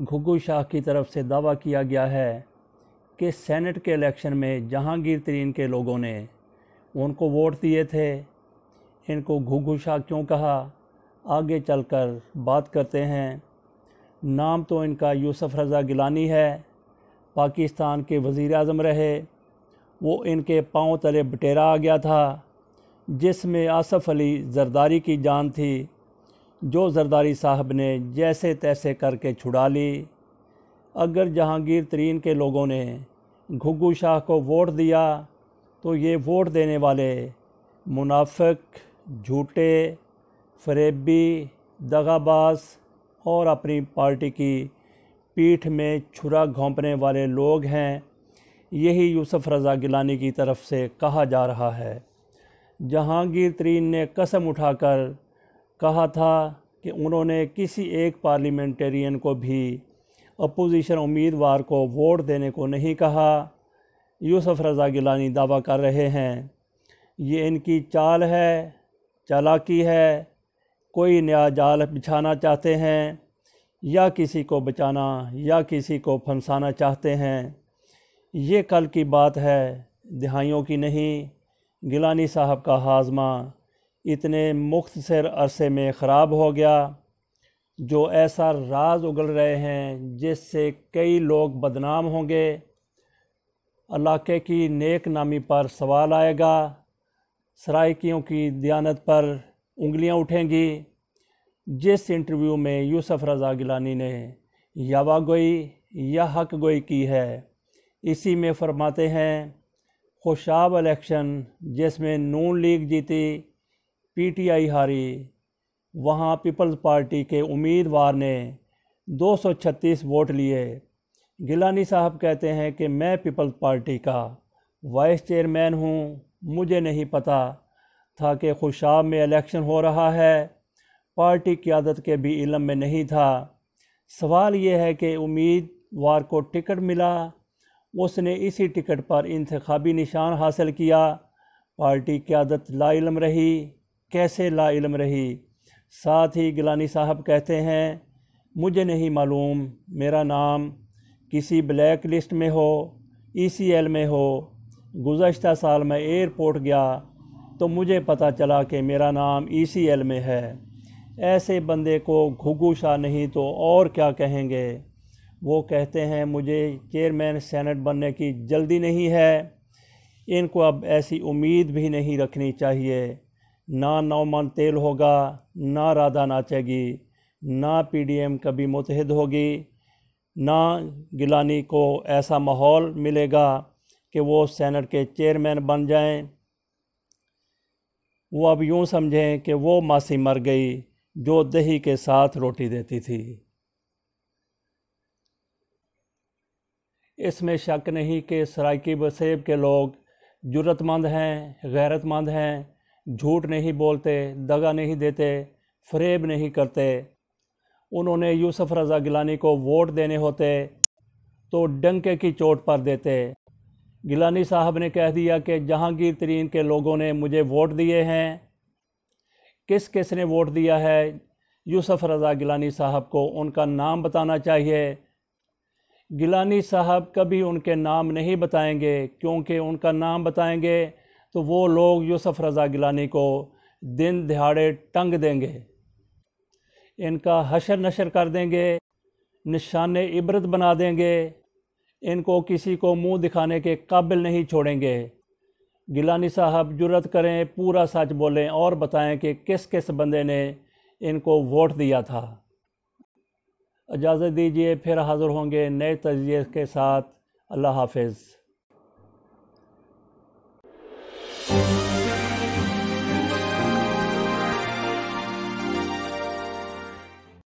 घुग्गू शाह की तरफ से दावा किया गया है कि सेनेट के इलेक्शन में जहांगीर तरीन के लोगों ने उनको वोट दिए थे इनको घुग्गू शाह क्यों कहा आगे चलकर बात करते हैं नाम तो इनका यूसुफ रज़ा गिलानी है पाकिस्तान के वज़ी अजम रहे वो इनके पाँव तले बटेरा आ गया था जिसमें आसफ़ अली जरदारी की जान थी जो जरदारी साहब ने जैसे तैसे करके छुड़ा ली अगर जहांगीर तरीन के लोगों ने घुग्गू शाह को वोट दिया तो ये वोट देने वाले मुनाफिक झूठे फरेबी दगाबाज और अपनी पार्टी की पीठ में छुरा घोंपने वाले लोग हैं यही यूसुफ रज़ा गिलानी की तरफ से कहा जा रहा है जहांगीर तरीन ने कसम उठाकर कहा था कि उन्होंने किसी एक पार्लियामेंटेरियन को भी अपोजिशन उम्मीदवार को वोट देने को नहीं कहा यूसुफ रज़ा गिलानी दावा कर रहे हैं ये इनकी चाल है चालाकी है कोई नया जाल बिछाना चाहते हैं या किसी को बचाना या किसी को फंसाना चाहते हैं ये कल की बात है दिहाइयों की नहीं गिलानी साहब का हाजमा इतने मुख्तर अरसे में ख़राब हो गया जो ऐसा राज उगल रहे हैं जिससे कई लोग बदनाम होंगे इलाके की नेक नामी पर सवाल आएगा सराइकियों की दयानत पर उंगलियां उठेंगी जिस इंटरव्यू में यूसफ़ रज़ा गिलानी ने यावा गोई या हक गोई की है इसी में फरमाते हैं खुशाब इलेक्शन जिसमें नून लीग जीती पीटीआई हारी वहाँ पीपल्स पार्टी के उम्मीदवार ने 236 वोट लिए गिलानी साहब कहते हैं कि मैं पीपल्स पार्टी का वाइस चेयरमैन हूँ मुझे नहीं पता था कि खुशाब में इलेक्शन हो रहा है पार्टी क्यादत के भी इलम में नहीं था सवाल ये है कि उम्मीदवार को टिकट मिला उसने इसी टिकट पर इंतबी निशान हासिल किया पार्टी क्यादत लाइलम रही कैसे ला इल्म रही साथ ही गिलानी साहब कहते हैं मुझे नहीं मालूम मेरा नाम किसी ब्लैक लिस्ट में हो ई में हो गुज्त साल मैं एयरपोर्ट गया तो मुझे पता चला कि मेरा नाम ई में है ऐसे बंदे को घुगू शाह नहीं तो और क्या कहेंगे वो कहते हैं मुझे चेयरमैन सेनेट बनने की जल्दी नहीं है इनको अब ऐसी उम्मीद भी नहीं रखनी चाहिए ना नौमान तेल होगा ना राधा नाचेगी ना पीडीएम कभी मुतहद होगी ना गिलानी को ऐसा माहौल मिलेगा कि वो सेनेट के चेयरमैन बन जाएं वो अब यूँ समझें कि वो मासी मर गई जो दही के साथ रोटी देती थी इसमें शक नहीं कि सरायकी बसेब के लोग जरूरतमंद हैं गैरतमंद हैं झूठ नहीं बोलते दगा नहीं देते फरेब नहीं करते उन्होंने यूसुफ रज़ा गिलानी को वोट देने होते तो डंके की चोट पर देते गिलानी साहब ने कह दिया कि जहांगीर तरीन के लोगों ने मुझे वोट दिए हैं किस किस ने वोट दिया है यूसुफ रज़ा गिलानी साहब को उनका नाम बताना चाहिए गिलानी साहब कभी उनके नाम नहीं बताएंगे क्योंकि उनका नाम बताएंगे तो वो लोग यूसुफ रज़ा गिलानी को दिन दिहाड़े टंग देंगे इनका हशर नशर कर देंगे निशान इबरत बना देंगे इनको किसी को मुंह दिखाने के काबिल नहीं छोड़ेंगे गिलानी साहब जुरत करें पूरा सच बोलें और बताएं कि किस किस बंदे ने इनको वोट दिया था इजाज़त दीजिए फिर हाज़िर होंगे नए तजिए के साथ अल्लाह हाफिज़ Thank you.